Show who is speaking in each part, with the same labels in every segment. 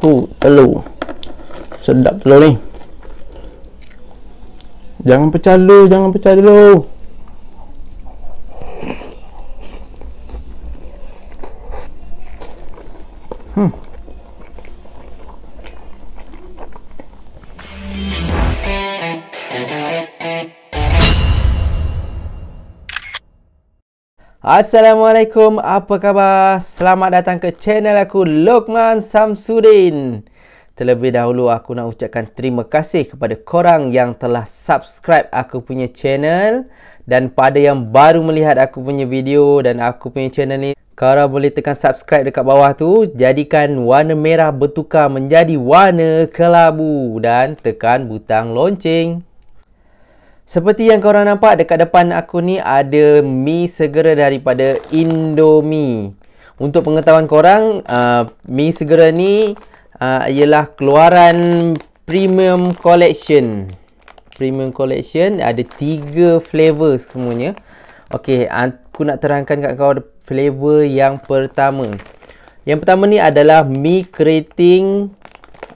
Speaker 1: Hu, telur sedap telur ni jangan pecah dulu jangan pecah dulu hmm Assalamualaikum, apa khabar? Selamat datang ke channel aku, Lokman Samsudin. Terlebih dahulu, aku nak ucapkan terima kasih kepada korang yang telah subscribe aku punya channel. Dan pada yang baru melihat aku punya video dan aku punya channel ni, korang boleh tekan subscribe dekat bawah tu. Jadikan warna merah bertukar menjadi warna kelabu dan tekan butang lonceng. Seperti yang korang nampak dekat depan aku ni ada mi segera daripada Indomie. Untuk pengetahuan korang, uh, mi segera ni uh, ialah keluaran premium collection. Premium collection ada tiga flavor semuanya. Okey, aku nak terangkan kat kau flavor yang pertama. Yang pertama ni adalah mi keriting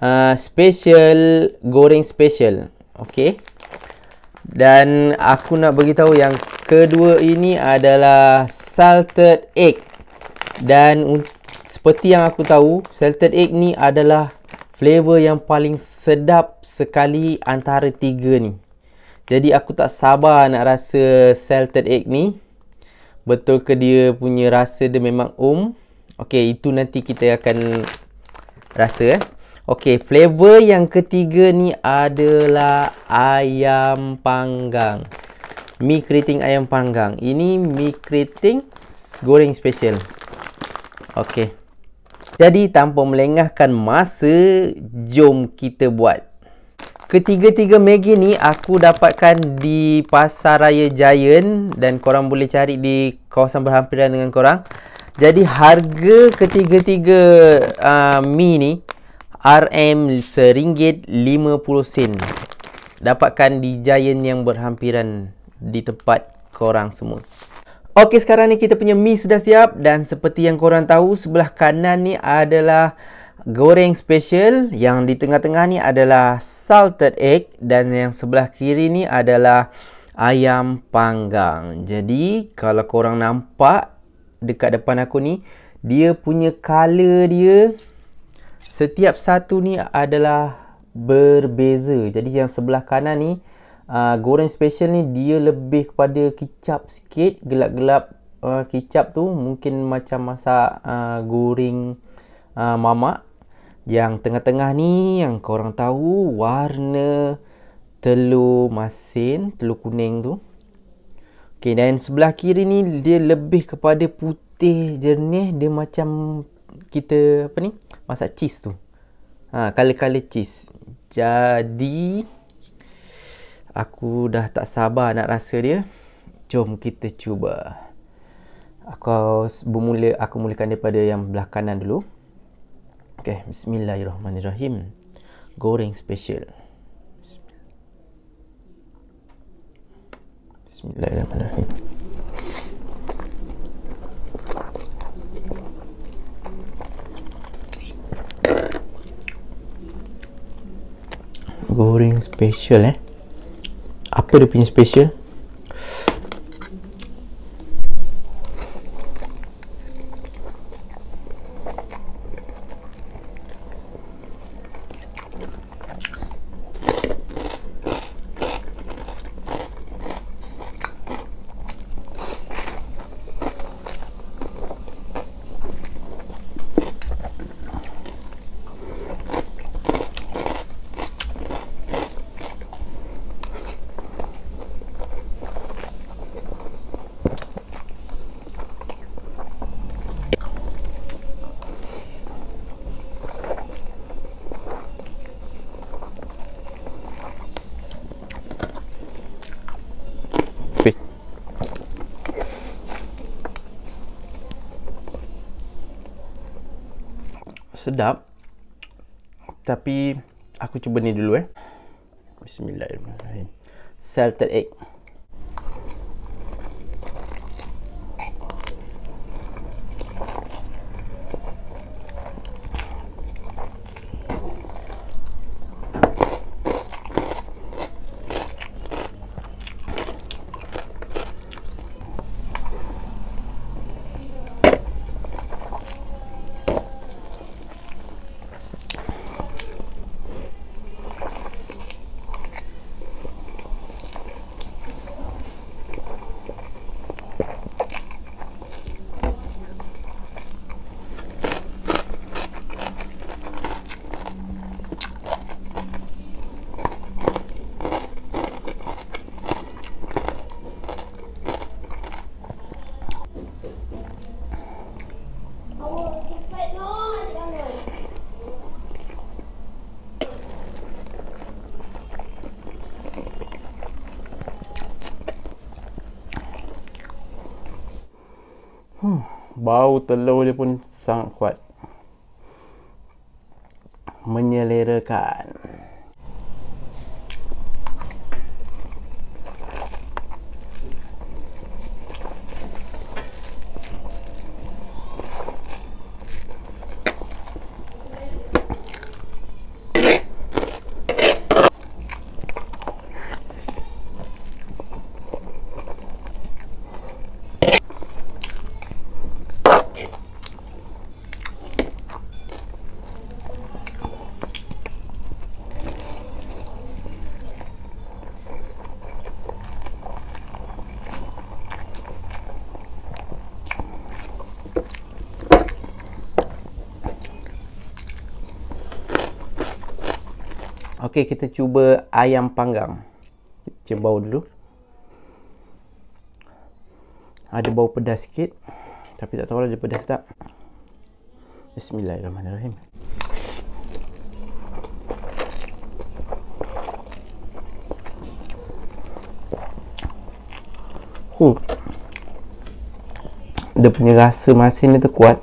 Speaker 1: uh, special goreng special. Okey. Dan aku nak bagi tahu yang kedua ini adalah salted egg. Dan seperti yang aku tahu, salted egg ni adalah flavor yang paling sedap sekali antara tiga ni. Jadi aku tak sabar nak rasa salted egg ni. Betul ke dia punya rasa dia memang um? Okey, itu nanti kita akan rasa eh. Okey, flavor yang ketiga ni adalah ayam panggang. Mi keriting ayam panggang. Ini mi keriting goreng special. Okey. Jadi tanpa melengahkan masa, jom kita buat. Ketiga-tiga Maggi ni aku dapatkan di Pasar Raya Giant dan korang boleh cari di kawasan berhampiran dengan korang. Jadi harga ketiga-tiga uh, mie ni RM1.50 dapatkan di Giant yang berhampiran di tempat korang semua. Okey sekarang ni kita punya mie sudah siap dan seperti yang korang tahu sebelah kanan ni adalah goreng special yang di tengah-tengah ni adalah salted egg dan yang sebelah kiri ni adalah ayam panggang. Jadi kalau korang nampak dekat depan aku ni dia punya color dia setiap satu ni adalah berbeza. Jadi yang sebelah kanan ni uh, goreng special ni dia lebih kepada kicap sikit, gelap-gelap uh, kicap tu mungkin macam masak uh, goreng uh, mamak. Yang tengah-tengah ni yang korang tahu warna telur masin, telur kuning tu. Okey, dan sebelah kiri ni dia lebih kepada putih jernih, dia macam kita apa ni masak cheese tu ha kala-kala cheese jadi aku dah tak sabar nak rasa dia jom kita cuba aku bermula aku mulakan daripada yang belah kanan dulu okey bismillahirrahmanirrahim goreng special bismillahirrahmanirrahim goreng special eh apa dia punya special sedap tapi aku cuba ni dulu eh bismillahirrahmanirrahim salted egg bau telur dia pun sangat kuat menyelerakan Okey, kita cuba ayam panggang. Cium bau dulu. Ada bau pedas sikit. Tapi tak tahu lah dia pedas tak. Bismillahirrahmanirrahim. Huh. Hmm. Dia punya rasa masin dia tu kuat.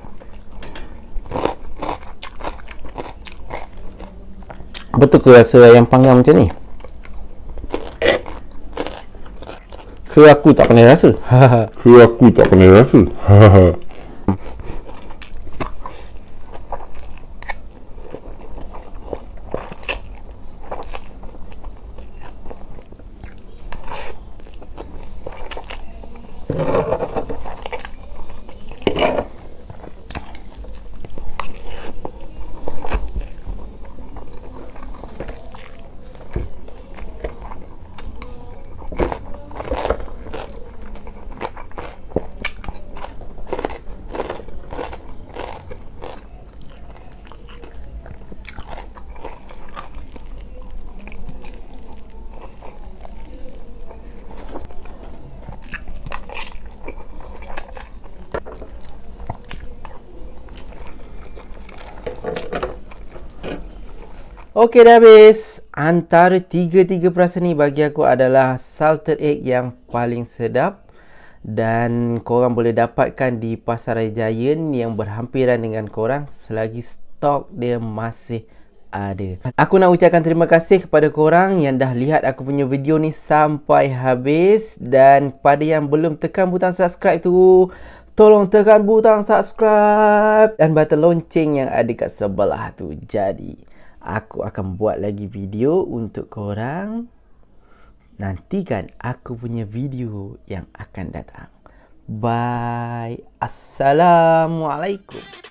Speaker 1: apa tu rasa ayam panggang macam ni Kau aku tak pernah rasa ke aku tak pernah rasa Okey dah habis. Antara tiga-tiga perasa ni bagi aku adalah salted egg yang paling sedap. Dan korang boleh dapatkan di Pasaraya Giant yang berhampiran dengan korang selagi stok dia masih ada. Aku nak ucapkan terima kasih kepada korang yang dah lihat aku punya video ni sampai habis. Dan pada yang belum tekan butang subscribe tu, tolong tekan butang subscribe. Dan button lonceng yang ada kat sebelah tu. Jadi aku akan buat lagi video untuk korang nantikan aku punya video yang akan datang bye assalamualaikum